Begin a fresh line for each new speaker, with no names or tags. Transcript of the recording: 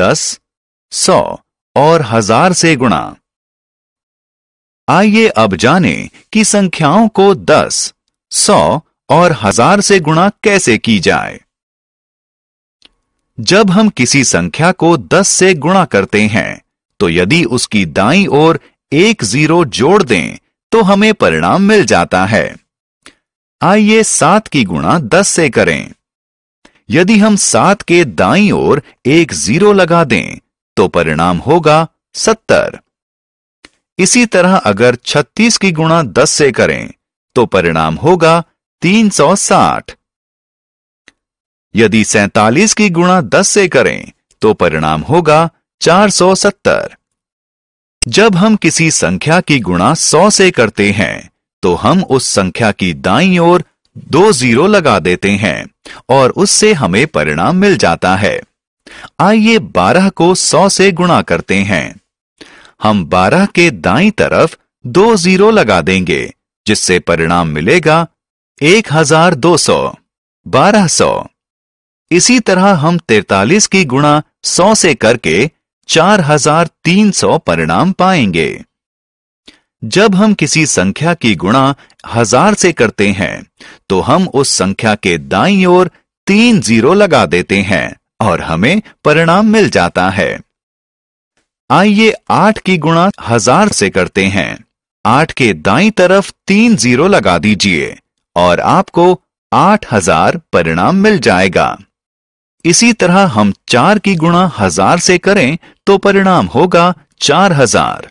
दस सौ और हजार से गुणा आइए अब जाने कि संख्याओं को दस सौ और हजार से गुणा कैसे की जाए जब हम किसी संख्या को दस से गुणा करते हैं तो यदि उसकी दाई ओर एक जीरो जोड़ दें तो हमें परिणाम मिल जाता है आइए सात की गुणा दस से करें यदि हम सात के दाई ओर एक जीरो लगा दें तो परिणाम होगा सत्तर इसी तरह अगर छत्तीस की गुणा दस से करें तो परिणाम होगा तीन सौ साठ यदि सैतालीस की गुणा दस से करें तो परिणाम होगा चार सौ सत्तर जब हम किसी संख्या की गुणा सौ से करते हैं तो हम उस संख्या की दाई ओर दो जीरो लगा देते हैं और उससे हमें परिणाम मिल जाता है आइए 12 को 100 से गुणा करते हैं हम 12 के दाई तरफ दो जीरो लगा देंगे जिससे परिणाम मिलेगा 1200, 1200। इसी तरह हम 43 की गुणा 100 से करके 4300 परिणाम पाएंगे जब हम किसी संख्या की गुणा हजार से करते हैं तो हम उस संख्या के दाई ओर तीन जीरो लगा देते हैं और हमें परिणाम मिल जाता है आइए आठ की गुणा हजार से करते हैं आठ के दाई तरफ तीन जीरो लगा दीजिए और आपको आठ हजार परिणाम मिल जाएगा इसी तरह हम चार की गुणा हजार से करें तो परिणाम होगा चार हजार